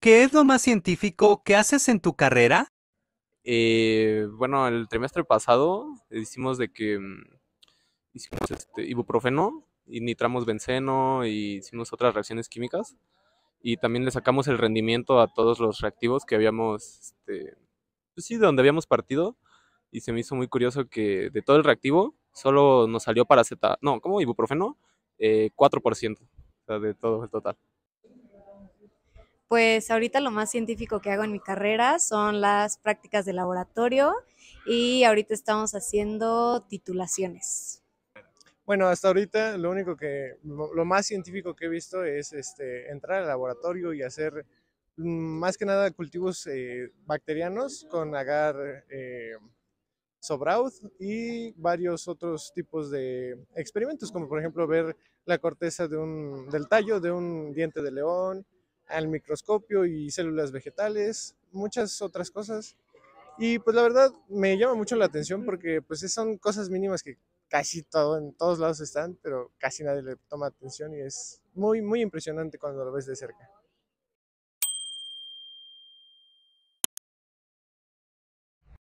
¿Qué es lo más científico que haces en tu carrera? Eh, bueno, el trimestre pasado hicimos de que mm, hicimos este, ibuprofeno y nitramos benceno y hicimos otras reacciones químicas y también le sacamos el rendimiento a todos los reactivos que habíamos, este, pues sí, de donde habíamos partido y se me hizo muy curioso que de todo el reactivo solo nos salió para Z, no, como ibuprofeno, 4%, eh, o de todo el total. Pues ahorita lo más científico que hago en mi carrera son las prácticas de laboratorio y ahorita estamos haciendo titulaciones. Bueno, hasta ahorita lo único que, lo más científico que he visto es este, entrar al laboratorio y hacer mm, más que nada cultivos eh, bacterianos con agar eh, sobraud y varios otros tipos de experimentos, como por ejemplo ver la corteza de un, del tallo de un diente de león, al microscopio y células vegetales, muchas otras cosas. Y pues la verdad me llama mucho la atención porque pues son cosas mínimas que casi todo, en todos lados están, pero casi nadie le toma atención y es muy, muy impresionante cuando lo ves de cerca.